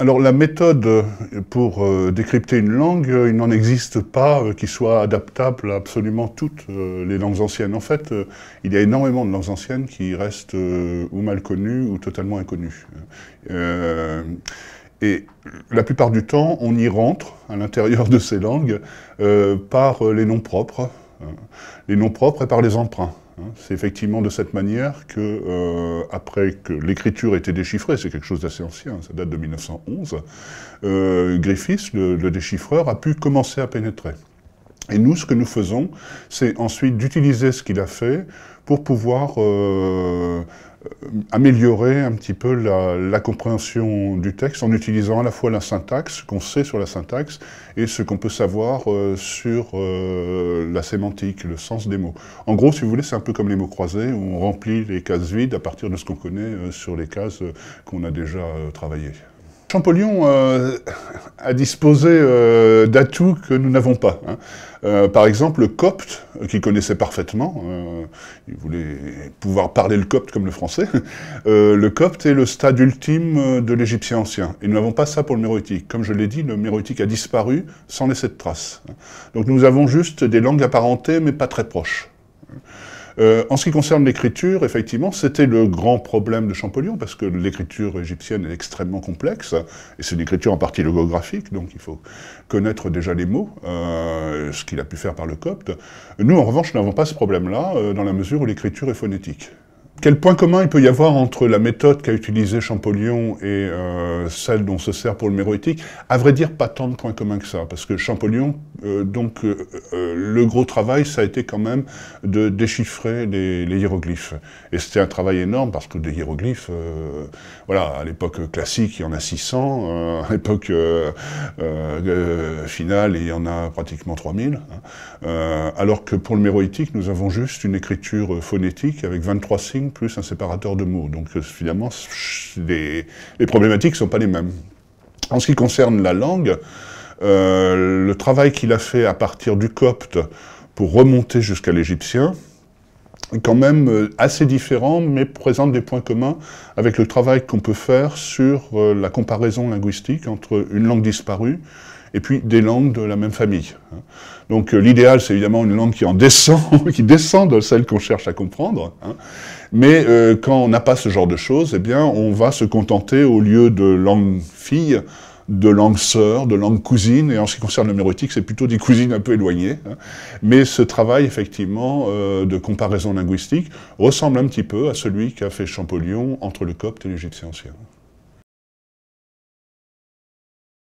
Alors la méthode pour euh, décrypter une langue, euh, il n'en existe pas euh, qui soit adaptable à absolument toutes les langues anciennes. En fait, il y a énormément de langues anciennes qui restent ou mal connues ou totalement inconnues. et la plupart du temps, on y rentre à l'intérieur de ces langues par les noms propres, hein, les noms propres et par les emprunts. C'est effectivement de cette manière que, euh, après que l'écriture a été déchiffrée, c'est quelque chose d'assez ancien, ça date de 1911, euh, Griffiths, le, le, déchiffreur, a pu commencer à pénétrer. Et nous, ce que nous faisons, c'est ensuite d'utiliser ce qu'il a fait pour pouvoir euh, améliorer un petit peu la, compréhension du texte en utilisant à la fois la syntaxe, qu'on sait sur la syntaxe, et ce qu'on peut savoir euh, sur euh, la sémantique, le sens des mots. En gros, si vous voulez, c'est un peu comme les mots croisés, on remplit les cases vides à partir de ce qu'on connaît euh, sur les cases qu'on a déjà travaillées. Champollion euh, a disposé euh, d'atouts que nous n'avons pas. Hein. Euh, par exemple, le copte, qu'il connaissait parfaitement, il voulait pouvoir parler le copte comme le français, le copte est le stade ultime de l'égyptien ancien. Et nous n'avons pas ça pour le méroïtique. Comme je l'ai dit, le méroïtique a disparu sans laisser de traces. Hein. Donc nous avons juste des langues apparentées, mais pas très proches. Euh, en ce qui concerne l'écriture, effectivement, c'était le grand problème de Champollion, parce que l'écriture égyptienne est extrêmement complexe, et c'est une écriture en partie logographique, donc il faut connaître déjà les mots, euh, ce qu'il a pu faire par le copte. Nous, en revanche, n'avons pas ce problème-là, euh, dans la mesure où l'écriture est phonétique. Quel point commun il peut y avoir entre la méthode qu'a utilisée Champollion et euh, celle dont se sert pour le méroïtique À vrai dire, pas tant de points communs que ça, parce que Champollion, euh, donc euh, le gros travail, ça a été quand même de déchiffrer les, hiéroglyphes. Et c'était un travail énorme, parce que des hiéroglyphes, voilà, à l'époque classique, il y en a 600, à l'époque finale, il y en a pratiquement 3000, hein. alors que pour le méroïtique, nous avons juste une écriture phonétique avec 23 signes plus un séparateur de mots. Donc euh, finalement, les, problématiques ne sont pas les mêmes. En ce qui concerne la langue, euh, le travail qu'il a fait à partir du copte pour remonter jusqu'à l'égyptien, est quand même euh, assez différent, mais présente des points communs avec le travail qu'on peut faire sur la comparaison linguistique entre une langue disparue et puis des langues de la même famille. Hein. Donc euh, l'idéal, c'est évidemment une langue qui en descend, qui descend de celle qu'on cherche à comprendre. Hein. Mais euh, quand on n'a pas ce genre de choses, eh bien, on va se contenter, au lieu de langue fille, de langue sœur, de langue cousine, et en ce qui concerne le mérotique, c'est plutôt des cousines un peu éloignées. Hein. Mais ce travail, effectivement, euh, de comparaison linguistique ressemble un petit peu à celui qu'a fait Champollion entre le copte et l'égyptien ancien.